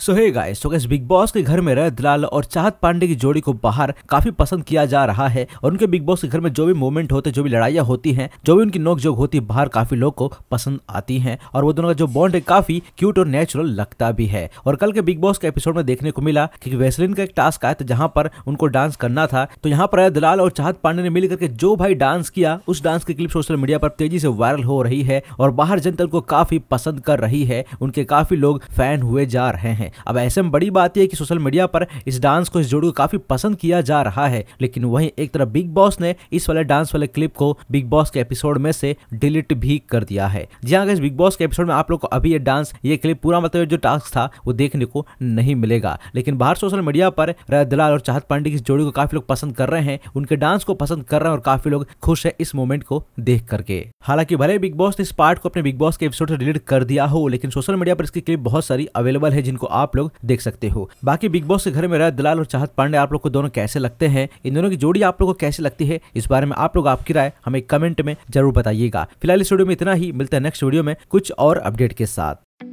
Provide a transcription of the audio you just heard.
सो hey guys so guys Bigg Boss के घर में रह दलाल और चाहत पांडे की जोड़ी को बाहर काफी पसंद किया जा रहा है और उनके बिग बॉस के घर में जो भी मोमेंट होते जो भी लड़ाइया होती हैं जो भी उनकी नोकझोंक होती है बाहर काफी लोग को पसंद आती है और वो दोनों का जो बॉन्ड है काफी क्यूट और नेचुरल लगता भी है और कल के बिग बॉस के एपिसोड में देखने को मिला की वेस्लिन का एक टास्क आया था जहाँ पर उनको डांस करना था तो यहाँ पर दलाल और चाहत पांडे ने मिल करके जो भाई डांस किया उस डांस की क्लिप सोशल मीडिया पर तेजी से वायरल हो रही है और बाहर जनता उनको काफी पसंद कर रही है उनके काफी लोग फैन हुए जा रहे हैं है अब ऐसे में बड़ी बात यह कि सोशल मीडिया पर इस डांस को इस जोड़ी को काफी पसंद किया जा रहा है लेकिन वहीं एक तरफ बिग बॉस ने इस वाले डांस वाले क्लिप को बिग बॉस के एपिसोड में से डिलीट भी कर दिया है जी हाँ बिग बॉस के एपिसोड में आप लोग को अभी ये डांस ये क्लिप पूरा मतलब जो टास्क था वो देखने को नहीं मिलेगा लेकिन बाहर सोशल मीडिया पर राय दलाल और चाहत पांडे की जोड़ी को काफी लोग पसंद कर रहे हैं उनके डांस को पसंद कर रहे हैं और काफी लोग खुश है इस मोमेंट को देख करके हालांकि भले बिग बॉस ने इस पार्ट को अपने बिग बॉस के एपिसोड से डिलीट कर दिया हो लेकिन सोशल मीडिया पर इसकी क्लिप बहुत सारी अवेलेबल है जिनको आप लोग देख सकते हो बाकी बिग बॉस के घर में रह दलाल और चाहत पांडे आप लोग को दोनों कैसे लगते हैं इन दोनों की जोड़ी आप लोग को कैसे लगती है इस बारे में आप लोग आपकी राय हमें कमेंट में जरूर बताइएगा फिलहाल इस वीडियो में इतना ही मिलता है नेक्स्ट वीडियो में कुछ और अपडेट के साथ